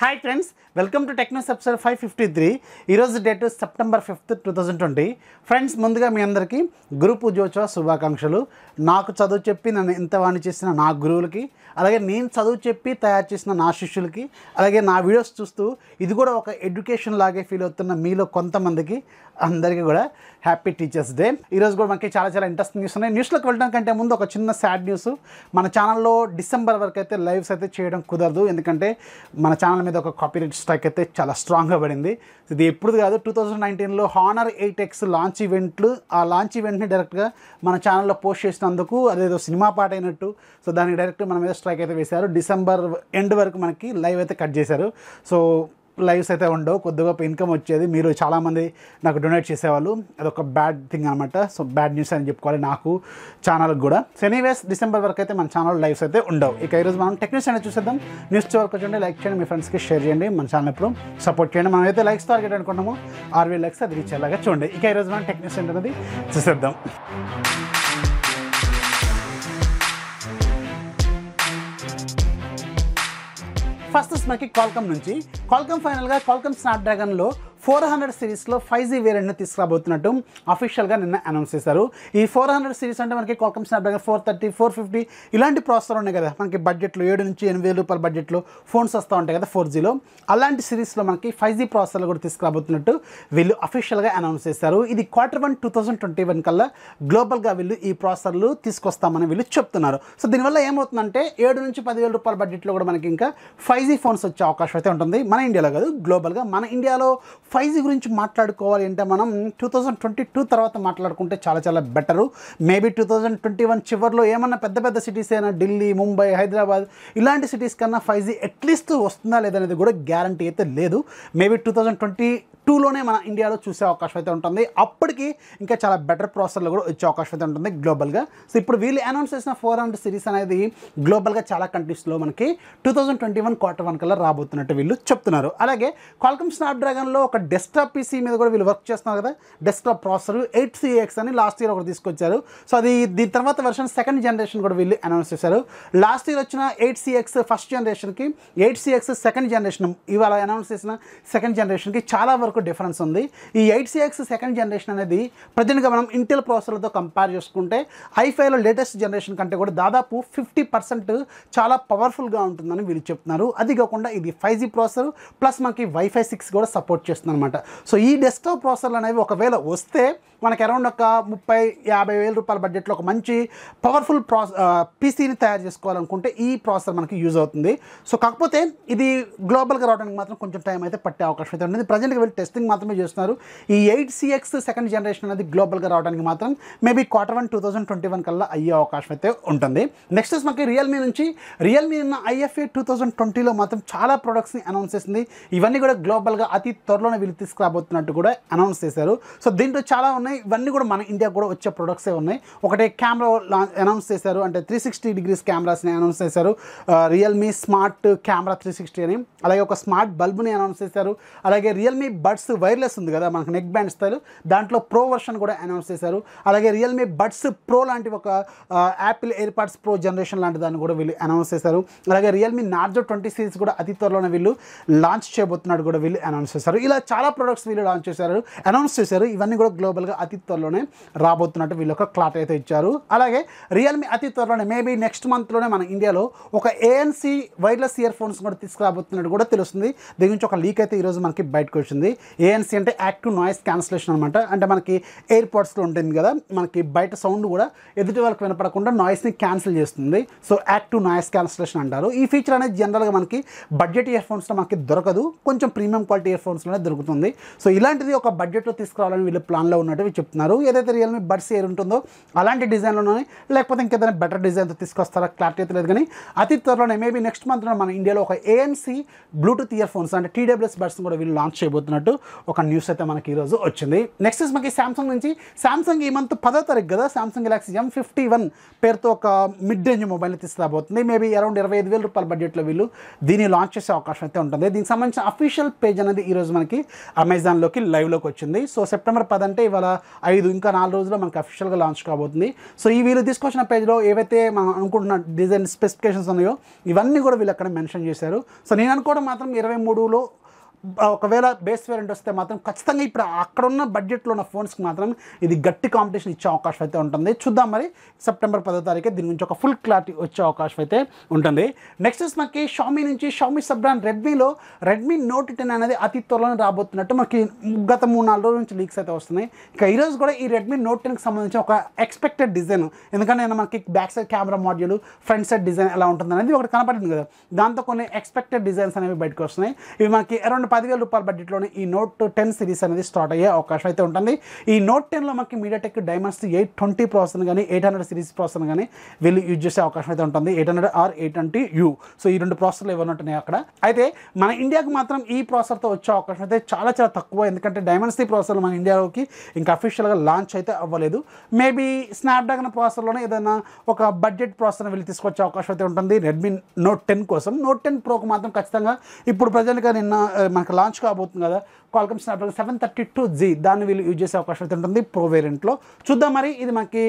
hi friends welcome to techno సబ్సర్ five fifty three ఈరోజు date September fifth two thousand twenty friends ముందుగా మీ అందరికీ గ్రూప్ ఉద్యోత్సవ శుభాకాంక్షలు నాకు చదువు చెప్పి నన్ను ఇంత వాణి చేసిన నా గురువులకి అలాగే నేను చదువు చెప్పి తయారు చేసిన నా శిష్యులకి అలాగే నా వీడియోస్ చూస్తూ ఇది కూడా ఒక ఎడ్యుకేషన్ లాగే ఫీల్ అవుతున్న మీలో కొంతమందికి అందరికీ కూడా హ్యాపీ టీచర్స్ డే ఈరోజు కూడా మనకి చాలా చాలా ఇంట్రెస్టింగ్ న్యూస్ ఉన్నాయి న్యూస్లోకి వెళ్ళడం కంటే ముందు ఒక చిన్న సాడ్ న్యూస్ మన ఛానల్లో డిసెంబర్ వరకు అయితే లైవ్స్ అయితే చేయడం కుదరదు ఎందుకంటే మన ఛానల్ మీద మీద ఒక కాపీరైట్ స్ట్రైక్ అయితే చాలా స్ట్రాంగ్గా పడింది ఇది ఎప్పుడు కాదు టూ థౌజండ్ నైన్టీన్లో హానర్ ఎయిట్ ఎక్స్ లాంచ్ ఈవెంట్లు ఆ లాంచ్ ఈవెంట్ని డైరెక్ట్గా మన ఛానల్లో పోస్ట్ చేసినందుకు అదేదో సినిమా పాట అయినట్టు సో దానికి డైరెక్ట్ మన మీద స్ట్రైక్ అయితే వేశారు డిసెంబర్ ఎండ్ వరకు మనకి లైవ్ అయితే కట్ చేశారు సో లైవ్స్ అయితే ఉండవు కొద్దిగా ఇన్కమ్ వచ్చేది మీరు చాలామంది నాకు డొనేట్ చేసేవాళ్ళు అదొక బ్యాడ్ థింగ్ అనమాట సో బ్యాడ్ న్యూస్ అని చెప్పుకోవాలి నాకు ఛానల్కి కూడా సో ఎనీవేస్ డిసెంబర్ వరకు అయితే మన ఛానల్ లైవ్స్ అయితే ఉండవు ఇక ఈరోజు మనం టెక్నిక్స్ అనేది చూసేద్దాం న్యూస్ వరకు చూడండి లైక్ చేయండి మీ ఫ్రెండ్స్కి షేర్ చేయండి మన ఛానల్ ఎప్పుడు సపోర్ట్ చేయండి మనం అయితే లైక్స్ టార్గెట్ అనుకుంటాము ఆరు వేలు లైక్స్ అది రీచ్ అయ్యేలాగా చూడండి ఇక ఈరోజు మనం టెక్నిక్స్ అనేది చూసేద్దాం ఫస్ట్ మనకి కాల్కమ్ నుంచి కాల్కమ్ ఫైనల్గా కాల్కమ్ స్నాప్డ్రాగన్లో ఫోర్ హండ్రెడ్ సిరీస్లో ఫైవ్ జీ వేరియంట్ని తీసుకురాబోతున్నట్టు అఫీషియల్గా నిన్న అనౌన్స్ చేశారు ఈ ఫోర్ హండ్రెడ్ సిరీస్ అంటే మనకి Qualcomm Snapdragon four thirty four fifty ఇలాంటి ప్రాసెసర్ ఉన్నాయి కదా మనకి బడ్జెట్లో ఏడు నుంచి ఎనిమిది వేల రూపాయల బడ్జెట్లో ఫోన్స్ వస్తూ ఉంటాయి కదా ఫోర్ జీలో అలాంటి సిరీస్లో మనకి ఫైవ్ జీ ప్రాసెసర్లు కూడా తీసుకురాబోతున్నట్టు వీళ్ళు అఫీషియల్గా అనౌన్స్ చేశారు ఇది quarter one two thousand twenty one కల్లా గ్లోబల్గా వీళ్ళు ఈ ప్రాసెసర్లు తీసుకొస్తామని వీళ్ళు చెప్తున్నారు సో దీనివల్ల ఏమవుతుందంటే ఏడు నుంచి పదివేల రూపాయల బడ్జెట్లో కూడా మనకి ఇంకా ఫైవ్ జీ ఫోన్స్ వచ్చే అవకాశం అయితే ఉంటుంది మన ఇండియాలో కాదు గ్లోబల్గా మన ఇండియాలో ఫైవ్ జీ గురించి మాట్లాడుకోవాలి అంటే మనం టూ థౌజండ్ ట్వంటీ టూ తర్వాత మాట్లాడుకుంటే చాలా చాలా better maybe two thousand twenty one చివరిలో ఏమన్నా పెద్ద పెద్ద సిటీస్ అయినా ఢిల్లీ ముంబై హైదరాబాద్ ఇలాంటి సిటీస్ కన్నా ఫైవ్ జీ అట్లీస్ట్ వస్తుందా లేదనేది కూడా గ్యారంటీ అయితే లేదు మేబీ టూ థౌజండ్ ట్వంటీ టూలోనే మన ఇండియాలో చూసే అవకాశం అయితే ఉంటుంది అప్పటికి ఇంకా చాలా బెటర్ ప్రాసెస్లో కూడా వచ్చే అవకాశం అయితే ఉంటుంది గ్లోబల్గా సో ఇప్పుడు వీళ్ళు అనౌన్స్ చేసిన ఫోర్ హండ్రెడ్ సిరీస్ అనేది గ్లోబల్గా చాలా కంట్రీస్లో మనకి two thousand twenty one quarter one కల్లా రాబోతున్నట్టు వీళ్ళు చెప్తున్నారు అలాగే క్వాల్కమ్ డ్రాగన్లో ఒక డెస్క్టాప్ పీసీ మీద కూడా వీళ్ళు వర్క్ చేస్తున్నారు కదా డెస్క్టాప్ ప్రాసెసర్ ఎయిట్ సిఎక్స్ అని లాస్ట్ ఇయర్ ఒకటి తీసుకొచ్చారు సో అది దీని తర్వాత వెర్షన్ సెకండ్ జనరేషన్ కూడా వీళ్ళు అనౌన్స్ చేశారు లాస్ట్ ఇయర్ వచ్చిన ఎయిట్ సిఎక్స్ ఫస్ట్ జనరేషన్కి ఎయిట్ సిఎక్స్ సెకండ్ జనరేషన్ ఇవాళ అనౌన్స్ చేసిన సెకండ్ జనరేషన్కి చాలా వరకు వరకు డిఫరెన్స్ ఉంది ఈ ఎయిట్ సిఎక్స్ సెకండ్ జనరేషన్ అనేది ప్రతినిగా మనం ఇంటెల్ ప్రాసెసర్లతో కంపేర్ చేసుకుంటే ఐఫైలో లేటెస్ట్ జనరేషన్ కంటే కూడా దాదాపు ఫిఫ్టీ పర్సెంట్ చాలా పవర్ఫుల్గా ఉంటుందని వీళ్ళు చెప్తున్నారు అది కాకుండా ఇది ఫైవ్ జీ ప్రాసెసర్ ప్లస్ మనకి వైఫై సిక్స్ కూడా సపోర్ట్ చేస్తుంది అనమాట సో ఈ డెస్క్టాప్ ప్రాసెసర్లు అనేవి ఒకవేళ వస్తే మనకి అరౌండ్ ఒక ముప్పై యాభై వేల రూపాయల బడ్జెట్లో ఒక మంచి పవర్ఫుల్ ప్రాస్ పీసీని తయారు చేసుకోవాలనుకుంటే ఈ ప్రాసెసర్ మనకి యూజ్ అవుతుంది సో కాకపోతే ఇది గ్లోబల్గా రావడానికి మాత్రం కొంచెం టైం అయితే పట్టే అవకాశం అయితే ఉంటుంది ప్రజెంట్గా వెళ్ళి టెస్టింగ్ మాత్రమే చేస్తున్నారు ఈ ఎయిట్ సిఎక్స్ సెకండ్ జనరేషన్ అనేది గ్లోబల్గా రావడానికి మాత్రం maybe quarter one two thousand twenty one కల్లా అయ్యే అవకాశం అయితే ఉంటుంది నెక్స్ట్ మనకి రియల్మీ నుంచి రియల్మీ ఉన్న ఐఎఫ్ఏ టూ థౌసండ్ ట్వంటీలో మాత్రం చాలా ప్రొడక్ట్స్ని అనౌన్స్ చేసింది ఇవన్నీ కూడా గ్లోబల్గా అతి త్వరలోనే వీళ్ళు తీసుకురాబోతున్నట్టు కూడా అనౌన్స్ చేశారు సో దీంట్లో చాలా ఉన్నాయి ఉన్నాయి ఇవన్నీ కూడా మన ఇండియా కూడా వచ్చే ప్రొడక్ట్సే ఉన్నాయి ఒకటే కెమెరా అనౌన్స్ చేశారు అంటే త్రీ సిక్స్టీ డిగ్రీస్ కెమెరాస్ని అనౌన్స్ చేశారు Realme smart camera three sixty అని అలాగే ఒక స్మార్ట్ బల్బ్ని అనౌన్స్ చేశారు అలాగే రియల్మీ బడ్స్ వైర్లెస్ ఉంది కదా మనకు నెక్ బ్యాండ్ స్టైల్ దాంట్లో ప్రో వర్షన్ కూడా అనౌన్స్ చేశారు అలాగే రియల్మీ బడ్స్ ప్రో లాంటి ఒక Apple AirPods pro generation లాంటి దాన్ని కూడా వీళ్ళు అనౌన్స్ చేశారు అలాగే రియల్మీ నార్జో ట్వంటీ సిరీస్ కూడా అతి త్వరలోనే వీళ్ళు లాంచ్ చేయబోతున్నాడు కూడా వీళ్ళు అనౌన్స్ చేశారు ఇలా చాలా ప్రొడక్ట్స్ వీళ్ళు లాంచ్ చేశారు అనౌన్స్ చేశారు ఇవన్నీ కూడా గ్లోబల్గా అతి త్వరలోనే రాబోతున్నట్టు వీళ్ళు ఒక క్లాట్ అయితే ఇచ్చారు అలాగే రియల్మీ అతి త్వరలోనే మేబీ నెక్స్ట్ మంత్లోనే మన ఇండియాలో ఒక ఏఎన్సీ వైర్లెస్ ఇయర్ ఫోన్స్ కూడా తీసుకురాబోతున్నట్టు కూడా తెలుస్తుంది దీని గురించి ఒక లీక్ అయితే ఈరోజు మనకి బయటకు వచ్చింది ఏఎన్సీ అంటే యాక్టివ్ నాయిస్ క్యాన్సిలేషన్ అనమాట అంటే మనకి ఎయిర్పోర్ట్స్లో ఉంటుంది కదా మనకి బయట సౌండ్ కూడా ఎదుటి వాళ్ళకి వినపడకుండా నాయిస్ని క్యాన్సిల్ చేస్తుంది సో యాక్టివ్ నాయిస్ క్యాన్సిలేషన్ అంటారు ఈ ఫీచర్ అనేది జనరల్గా మనకి బడ్జెట్ ఇయర్ ఫోన్స్లో మనకి దొరకదు కొంచెం ప్రీమియం క్వాలిటీ ఇయర్ ఫోన్స్లోనే దొరుకుతుంది సో ఇలాంటిది ఒక బడ్జెట్లో తీసుకురావాలని వీళ్ళు ప్లాన్లో ఉన్నట్టు చెప్తున్నారు ఏదైతే రియల్మీ బడ్స్ ఏర్ ఉంటుందో అలాంటి డిజైన్లోనే లేకపోతే ఇంకేదైనా బెటర్ డిజైన్తో తీసుకొస్తారా క్లారిటీ అయితే లేదు కానీ అతి త్వరలోనే మేబీ నెక్స్ట్ మంత్లో మన ఇండియాలో ఒక ఏఎన్సీ బ్లూటూత్ ఇయర్ ఫోన్స్ అంటే టీడబ్ల్యూఎస్ బడ్స్ కూడా వీళ్ళు లాంచ్ చేయబోతున్నట్టు ఒక న్యూస్ అయితే మనకి ఈరోజు వచ్చింది నెక్స్ట్ మనకి శాంసంగ్ నుంచి శాంసంగ్ ఈ మంత్ పదో తారీఖు కదా Samsung Galaxy M fifty one పేరుతో ఒక మిడ్ రేంజ్ మొబైల్ తీసుకురాబోతుంది మేబీ అరౌండ్ ఇరవై ఐదు వేల రూపాయల బడ్జెట్లో వీళ్ళు దీన్ని లాంచ్ చేసే అవకాశం అయితే ఉంటుంది దీనికి సంబంధించిన అఫీషియల్ పేజ్ అనేది ఈరోజు మనకి అమెజాన్లోకి లైవ్లోకి వచ్చింది సో సెప్టెంబర్ పది అంటే ఇవాళ ఐదు ఇంకా నాలుగు రోజుల్లో మనకి అఫీషియల్గా లాంచ్ కాబోతుంది సో ఈ వీళ్ళు తీసుకొచ్చిన పేజ్లో ఏవైతే మనం అనుకుంటున్న డిజైన్ స్పెసిఫికేషన్స్ ఉన్నాయో ఇవన్నీ కూడా వీళ్ళు అక్కడ మెన్షన్ చేశారు సో నేను అనుకోవడం మాత్రం ఇరవై మూడులో ఒకవేళ బేస్ వేరియంట్ వస్తే మాత్రం ఖచ్చితంగా ఇప్పుడు అక్కడున్న బడ్జెట్లో ఉన్న ఫోన్స్కి మాత్రం ఇది గట్టి కాంపిటీషన్ ఇచ్చే అవకాశం అయితే ఉంటుంది చూద్దాం మరి సెప్టెంబర్ పదో తారీఖు దీని గురించి ఒక ఫుల్ క్లారిటీ వచ్చే అవకాశం అయితే ఉంటుంది నెక్స్ట్ మనకి షామీ నుంచి షామీ సబ్ బ్రాండ్ రెడ్మీలో రెడ్మీ నోట్ టెన్ అనేది అతి త్వరలో రాబోతున్నట్టు మనకి గత మూడు నాలుగు రోజుల నుంచి లీక్స్ అయితే వస్తున్నాయి ఇక ఈరోజు కూడా ఈ రెడ్మీ నోట్ టెన్కి సంబంధించి ఒక ఎక్స్పెక్టెడ్ డిజైన్ ఎందుకంటే నేను మనకి back side camera module front side design ఎలా ఉంటుంది అనేది ఒకటి కనపడింది కదా దాంతో కొన్ని ఎక్స్పెక్టెడ్ డిజైన్స్ అనేవి బయటకు వస్తున్నాయి ఇవి మనకి అరౌండ్ పదివేల రూపాయల బడ్జెట్లోనే ఈ నోట్ టెన్ సిరీస్ అనేది స్టార్ట్ అయ్యే అవకాశం అయితే ఉంటుంది ఈ నోట్ టెన్లో మనకి MediaTek Dimensity eight twenty processor కానీ ఎయిట్ హండ్రెడ్ సిరీస్ ప్రాసెసర్ కానీ వీళ్ళు యూజ్ చేసే అవకాశం అయితే ఉంటుంది eight hundred or eight twenty U so ఈ రెండు ప్రాసెసర్లు ఏమైనా ఉంటున్నాయి అక్కడ అయితే మన ఇండియాకు మాత్రం ఈ ప్రాసెసర్తో వచ్చే అవకాశం అయితే చాలా చాలా తక్కువ ఎందుకంటే డైమండ్స్ త్రీ ప్రాసెసర్లు మన ఇండియాలోకి ఇంకా అఫీషియల్గా లాంచ్ అయితే అవ్వలేదు మేబీ స్నాప్డ్రాగన్ ప్రాసెసర్లోనే ఏదైనా ఒక బడ్జెట్ ప్రాసెసర్ వెళ్ళి తీసుకొచ్చే అవకాశం అయితే ఉంటుంది రెడ్మీ నోట్ టెన్ కోసం నోట్ టెన్ ప్రోకు మాత్రం ఖచ్చితంగా ఇప్పుడు ప్రజలుగా నిన్న మన మనకు లాంచ్ కాబోతుంది కదా Qualcomm Snapdragon seven thirty two G దాన్ని వీళ్ళు యూజ్ చేసే అవకాశం అయితే ఉంటుంది ప్రో వేరియంట్లో చూద్దాం మరి ఇది మనకి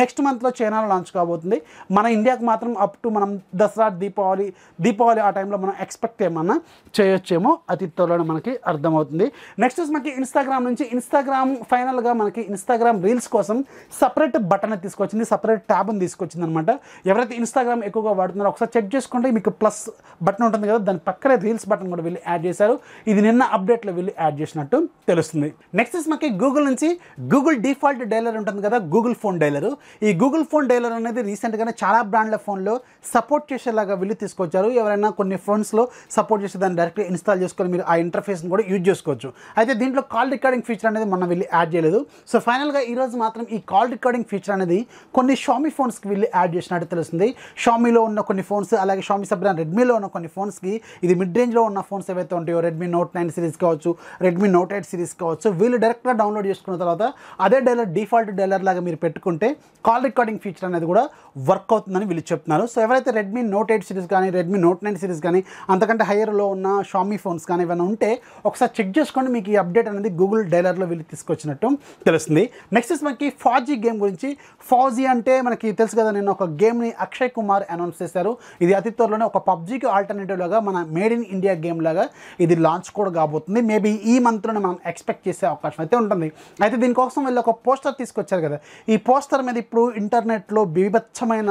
నెక్స్ట్ మంత్లో చైనాలో లాంచ్ కాబోతుంది మన ఇండియాకు మాత్రం అప్ టు మనం దసరా దీపావళి దీపావళి ఆ టైంలో మనం ఎక్స్పెక్ట్ ఏమన్నా చేయొచ్చేమో అతి త్వరలో మనకి అర్థమవుతుంది నెక్స్ట్ మనకి ఇన్స్టాగ్రామ్ నుంచి ఇన్స్టాగ్రామ్ ఫైనల్గా మనకి ఇన్స్టాగ్రామ్ రీల్స్ కోసం సపరేట్ బటన్ తీసుకొచ్చింది సపరేట్ ట్యాబ్ని తీసుకొచ్చింది అనమాట ఎవరైతే ఇన్స్టాగ్రామ్ ఎక్కువగా వాడుతున్నారో ఒకసారి చెక్ చేసుకుంటే మీకు ప్లస్ బటన్ ఉంటుంది కదా దాని పక్కనే రీల్స్ బటన్ కూడా వీళ్ళు యాడ్ చేశారు ఇది నిన్న అప్డేట్లో వీళ్ళు యాడ్ చేసినట్టు తెలుస్తుంది నెక్స్ట్ మనకి గూగుల్ నుంచి గూగుల్ డిఫాల్ట్ డైలర్ ఉంటుంది కదా గూగుల్ ఫోన్ డైలర్ ఈ గూగుల్ ఫోన్ డైలర్ అనేది రీసెంట్గానే చాలా బ్రాండ్ల ఫోన్లో సపోర్ట్ చేసేలాగా వీళ్ళు తీసుకొచ్చారు ఎవరైనా కొన్ని ఫోన్స్లో సపోర్ట్ చేసే దాన్ని డైరెక్ట్గా ఇన్స్టాల్ చేసుకొని మీరు ఆ ఇంటర్ఫేస్ని కూడా యూజ్ చేసుకోవచ్చు అయితే దీంట్లో కాల్ రికార్డింగ్ ఫీచర్ అనేది మనం వెళ్ళి యాడ్ చేయలేదు సో ఫైనల్గా ఈరోజు మాత్రం ఈ కాల్ రికార్డింగ్ ఫీచర్ అనేది కొన్ని షామీ ఫోన్స్కి వెళ్ళి యాడ్ చేసినట్టు తెలుస్తుంది షామీలో ఉన్న కొన్ని ఫోన్స్ అలాగే షామీ సబ్రాన్ రెడ్మీలో ఉన్న కొన్ని ఫోన్స్కి ఇది మిడ్ రేంజ్లో ఉన్న ఫోన్స్ ఏవైతే ఉంటాయో రెడ్మీ నోట్ నైన్ సిరీస్ కావచ్చు రెడ్మీ నోట్ ఎయిట్ సిరీస్ కావచ్చు వీళ్ళు డైరెక్ట్గా డౌన్లోడ్ చేసుకున్న తర్వాత అదే డైలర్ డిఫాల్ట్ డైలర్ లాగా మీరు పెట్టుకుంటే కాల్ రికార్డింగ్ ఫీచర్ అనేది కూడా వర్క్ అవుతుందని వీళ్ళు చెప్తున్నారు సో ఎవరైతే రెడ్మీ నోట్ ఎయిట్ సిరీస్ కానీ రెడ్మీ నోట్ నైన్ సిరీస్ కానీ అంతకంటే హైయర్లో ఉన్న షామీ ఫోన్స్ కానీ ఏమైనా ఉంటే ఒకసారి చెక్ చేసుకోండి మీకు ఈ అప్డేట్ అనేది గూగుల్ డైలర్లో వీళ్ళు తీసుకొచ్చినట్టు తెలుస్తుంది నెక్స్ట్ ఇస్ మనకి ఫాజీ గేమ్ గురించి ఫాజీ అంటే మనకి తెలుసు కదా నేను ఒక గేమ్ని అక్షయ్ కుమార్ అనౌన్స్ చేశారు ఇది అతి త్వరలోనే ఒక పబ్జీకి ఆల్టర్నేటివ్ లాగా మన మేడ్ ఇన్ ఇండియా గేమ్ లాగా ఇది లాంచ్ కూడా కాబోతుంది మేబీ ఈ మంత్లోనే మనం ఎక్స్పెక్ట్ చేసే అవకాశం అయితే ఉంటుంది అయితే దీనికోసం వీళ్ళు ఒక పోస్టర్ తీసుకొచ్చారు కదా ఈ పోస్టర్ మీద ఇప్పుడు ఇంటర్నెట్లో బీభత్సమైన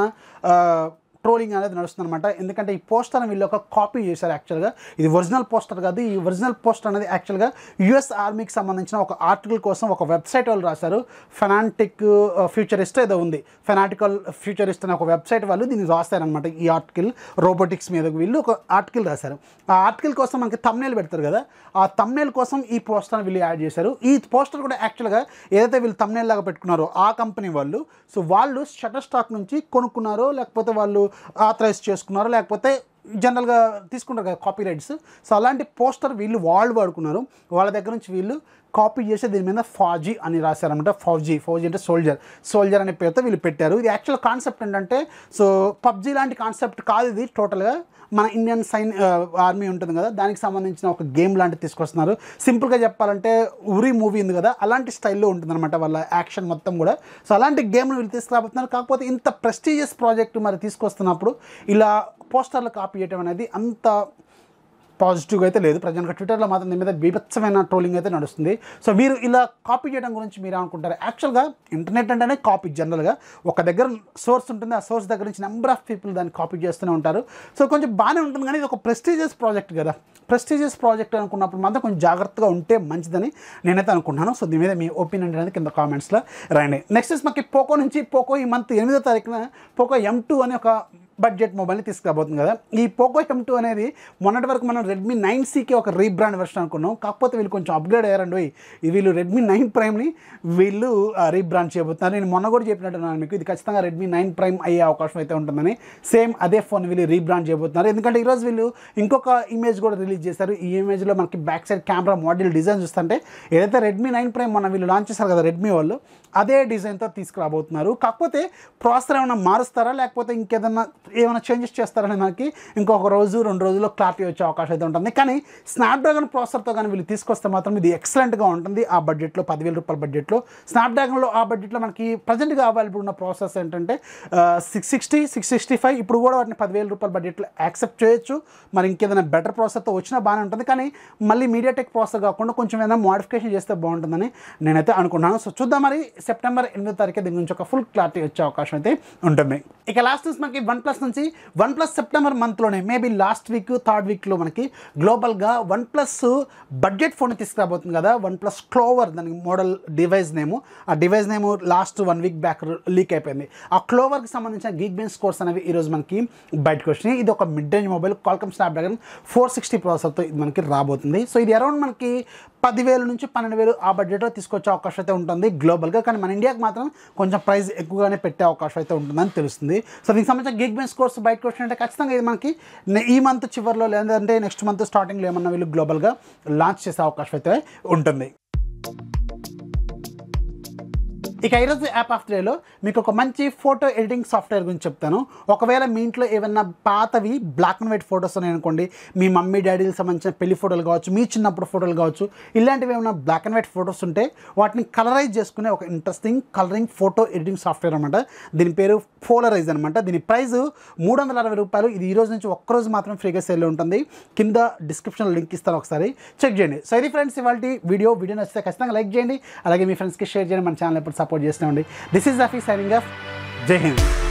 ట్రోలింగ్ అనేది నడుస్తుందన్నమాట ఎందుకంటే ఈ పోస్టర్ వీళ్ళు ఒక కాపీ చేశారు యాక్చువల్గా ఇది ఒరిజినల్ పోస్టర్ కాదు ఈ ఒరిజినల్ పోస్టర్ అనేది యాక్చువల్గా యుఎస్ ఆర్మీకి సంబంధించిన ఒక ఆర్టికల్ కోసం ఒక వెబ్సైట్ వాళ్ళు రాశారు ఫెనాంటిక్ ఫ్యూచరిస్ట్ uh, ఏదో ఉంది ఫెనాటికల్ ఫ్యూచరిస్ట్ అనే ఒక వెబ్సైట్ వాళ్ళు దీన్ని రాస్తారనమాట ఈ ఆర్టికల్ రోబోటిక్స్ మీద వీళ్ళు ఒక ఆర్టికల్ రాశారు ఆ ఆర్టికల్ కోసం మనకి తమ్నేల్ పెడతారు కదా ఆ తమ్నేల్ కోసం ఈ పోస్టర్ వీళ్ళు యాడ్ చేశారు ఈ పోస్టర్ కూడా యాక్చువల్గా ఏదైతే వీళ్ళు తమ్నేల్ లాగా పెట్టుకున్నారో ఆ కంపెనీ వాళ్ళు సో వాళ్ళు షటర్ స్టాక్ నుంచి కొనుక్కున్నారో లేకపోతే వాళ్ళు ఆథరైజ్ చేసుకున్నారు లేకపోతే జనరల్గా తీసుకుంటారు కదా కాపీ రైట్స్ సో అలాంటి పోస్టర్ వీళ్ళు వాళ్ళు వాడుకున్నారు వాళ్ళ దగ్గర నుంచి వీళ్ళు కాపీ చేసి దీని మీద ఫాజీ అని రాశారనమాట ఫౌజీ ఫౌజీ అంటే సోల్జర్ సోల్జర్ అనే పేరుతో వీళ్ళు పెట్టారు ఇది యాక్చువల్ కాన్సెప్ట్ ఏంటంటే సో పబ్జీ లాంటి కాన్సెప్ట్ కాదు ఇది టోటల్గా మన ఇండియన్ సైన్ ఆర్మీ ఉంటుంది కదా దానికి సంబంధించిన ఒక గేమ్ లాంటి తీసుకొస్తున్నారు సింపుల్గా చెప్పాలంటే ఉరి మూవీ ఉంది కదా అలాంటి స్టైల్లో ఉంటుంది అనమాట వాళ్ళ యాక్షన్ మొత్తం కూడా సో అలాంటి గేమ్ను వీళ్ళు తీసుకురాబోతున్నారు కాకపోతే ఇంత ప్రెస్టీజియస్ ప్రాజెక్ట్ మరి తీసుకొస్తున్నప్పుడు ఇలా పోస్టర్లు కాపీ చేయడం అనేది అంత పాజిటివ్గా అయితే లేదు ప్రజెంట్గా ట్విట్టర్లో మాత్రం దీని మీద బీభత్సమైన ట్రోలింగ్ అయితే నడుస్తుంది సో మీరు ఇలా కాపీ చేయడం గురించి మీరు అనుకుంటారు యాక్చువల్గా ఇంటర్నెట్ అంటేనే కాపీ జనరల్గా ఒక దగ్గర సోర్స్ ఉంటుంది ఆ సోర్స్ దగ్గర నుంచి నెంబర్ ఆఫ్ పీపుల్ దాన్ని కాపీ చేస్తూనే ఉంటారు సో కొంచెం బాగానే ఉంటుంది కానీ ఇది ఒక ప్రెస్టీజియస్ ప్రాజెక్ట్ కదా ప్రెస్టీజియస్ ప్రాజెక్ట్ అనుకున్నప్పుడు మాత్రం కొంచెం జాగ్రత్తగా ఉంటే మంచిదని నేనైతే అనుకుంటున్నాను సో దీని మీద మీ ఒపీనియన్ అనేది కింద కామెంట్స్లో రాయండి నెక్స్ట్ మాకు పోకో నుంచి పోకో ఈ మంత్ ఎనిమిదో తారీఖున పోకో ఎం టూ అనే ఒక బడ్జెట్ మొబైల్ని తీసుకురాబోతుంది కదా ఈ పోకో ఎం టూ అనేది మొన్నటి వరకు మనం రెడ్మీ నైన్ సీకి ఒక రీబ్రాండ్ వెర్షన్ అనుకున్నాం కాకపోతే వీళ్ళు కొంచెం అప్గ్రేడ్ అయ్యారండి వీళ్ళు రెడ్మీ నైన్ ప్రైమ్ని వీళ్ళు రీబ్రాండ్ చేయబోతున్నారు నేను మొన్న కూడా చెప్పినట్టున్నాను మీకు ఇది ఖచ్చితంగా రెడ్మీ నైన్ ప్రైమ్ అయ్యే అవకాశం అయితే ఉంటుందని సేమ్ అదే ఫోన్ వీళ్ళు రీబ్రాండ్ చేయబోతున్నారు ఎందుకంటే ఈరోజు వీళ్ళు ఇంకొక ఇమేజ్ కూడా రిలీజ్ చేశారు ఈ ఇమేజ్లో మనకి back side camera model design చూస్తుంటే ఏదైతే రెడ్మీ నైన్ ప్రైమ్ మన వీళ్ళు లాంచ్ చేశారు కదా రెడ్మీ వాళ్ళు అదే డిజైన్తో తీసుకురాబోతున్నారు కాకపోతే ప్రాసెసర్ ఏమైనా మారుస్తారా లేకపోతే ఇంకేదన్నా ఏమైనా చేంజెస్ చేస్తారని మనకి ఇంకొక రోజు రెండు రోజుల్లో క్లారిటీ వచ్చే అవకాశం అయితే ఉంటుంది కానీ స్నాప్డ్రాగన్ ప్రాసెసర్తో కానీ వీళ్ళు తీసుకొస్తే మాత్రం ఇది ఎక్సలెంట్గా ఉంటుంది ఆ బడ్జెట్లో పదివేల రూపాయల బడ్జెట్లో స్నాప్డ్రాగన్లో ఆ బడ్జెట్లో మనకి ప్రజెంట్గా అవైలబుల్ ఉన్న ప్రాసెస్ ఏంటంటే six sixty six sixty five ఇప్పుడు కూడా వాటిని పదివేల రూపాయల బడ్జెట్లో యాక్సెప్ట్ చేయొచ్చు మరి ఇంకేదైనా బెటర్ ప్రాసెస్తో వచ్చినా బాగానే ఉంటుంది కానీ మళ్ళీ మీడియాటెక్ ప్రాసెస్ కాకుండా కొంచెం ఏదైనా మోడిఫికేషన్ చేస్తే బాగుంటుందని నేనైతే అనుకున్నాను సో చూద్దాం మరి సెప్టెంబర్ ఎనిమిదో తారీఖు దీని గురించి ఒక ఫుల్ క్లారిటీ వచ్చే అవకాశం అయితే ఉంటుంది ఇక లాస్ట్ న్యూస్ మనకి వన్ ప్లస్ నుంచి వన్ ప్లస్ సెప్టెంబర్ మంత్లోనే మేబీ లాస్ట్ వీక్ థర్డ్ వీక్లో మనకి గ్లోబల్గా వన్ ప్లస్ బడ్జెట్ ఫోన్ తీసుకురాబోతుంది కదా వన్ ప్లస్ క్లోవర్ దానికి మోడల్ డివైస్ నేము ఆ device name last one week back leak అయిపోయింది ఆ క్లోవర్కి సంబంధించిన గీక్ బెన్ స్కోర్స్ అనేవి ఈరోజు మనకి బయటకు వచ్చినాయి ఇది ఒక mid range mobile Qualcomm Snapdragon four sixty ప్రాసెసర్తో ఇది మనకి రాబోతుంది సో ఇది అరౌండ్ మనకి పదివేల నుంచి పన్నెండు వేలు ఆ బడ్జెట్లో తీసుకొచ్చే అవకాశం అయితే ఉంటుంది గ్లోబల్గా కానీ మన ఇండియాకి మాత్రం కొంచెం ప్రైస్ ఎక్కువగానే పెట్టే అవకాశం అయితే ఉంటుందని తెలుస్తుంది ఉంటుంది సో దీనికి సంబంధించిన గిగ్ బెన్స్ కోర్స్ బయటకు వచ్చినట్టే ఖచ్చితంగా ఇది మనకి ఈ మంత్ చివరిలో లేదంటే నెక్స్ట్ మంత్ స్టార్టింగ్లో ఏమన్నా వీళ్ళు గ్లోబల్గా లాంచ్ చేసే అవకాశం అయితే ఉంటుంది ఇక ఈరోజు యాప్ ఆఫ్ డేలో మీకు ఒక మంచి ఫోటో ఎడిటింగ్ సాఫ్ట్వేర్ గురించి చెప్తాను ఒకవేళ మీ ఇంట్లో ఏమైనా పాతవి బ్లాక్ అండ్ వైట్ ఫొటోస్ అని అనుకోండి మీ మమ్మీ డాడీకి సంబంధించిన పెళ్లి ఫోటోలు కావచ్చు మీ చిన్నప్పుడు ఫోటోలు కావచ్చు ఇలాంటివి ఏమైనా బ్లాక్ అండ్ వైట్ ఫొటోస్ ఉంటే వాటిని కలరైజ్ చేసుకునే ఒక interesting colouring photo editing software అనమాట దీని పేరు ఫోలరైజ్ అనమాట దీని ప్రైస్ మూడు వందల అరవై రూపాయలు ఇది ఈరోజు నుంచి ఒక్కరోజు మాత్రం ఫ్రీగా సేల్ ఉంటుంది కింద డిస్క్రిప్షన్ లింక్ ఇస్తాను ఒకసారి చెక్ చేయండి సరే ఫ్రెండ్స్ ఇవాళ వీడియో వీడియో నచ్చితే ఖచ్చితంగా లైక్ చేయండి అలాగే మీ ఫ్రెండ్స్కి షేర్ చేయండి మన ఛానల్ ఎప్పుడు सपोर्ट दिस्ज रफी सैनिंग आफ् जय हिंद